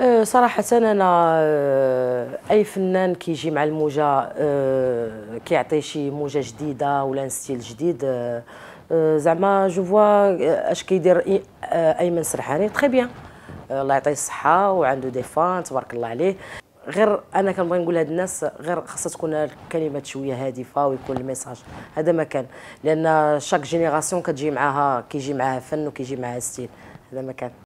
أه، صراحة أنا أه، أي فنان كيجي مع الموجة أه، كيعطي شي موجة جديدة ولا ستيل جديد زعما جو فوا اش كيدير أيمن سرحاني تخي بيان الله يعطيه الصحة وعنده دي فان تبارك الله عليه غير انا كنبغي نقول لهاد الناس غير خاصها تكون الكلمات شويه هادفه ويكون الميساج هذا ما كان لان شاك جينيراسيون كتجي معاها كيجي معاها فن وكيجي معاها ستيل هذا ما كان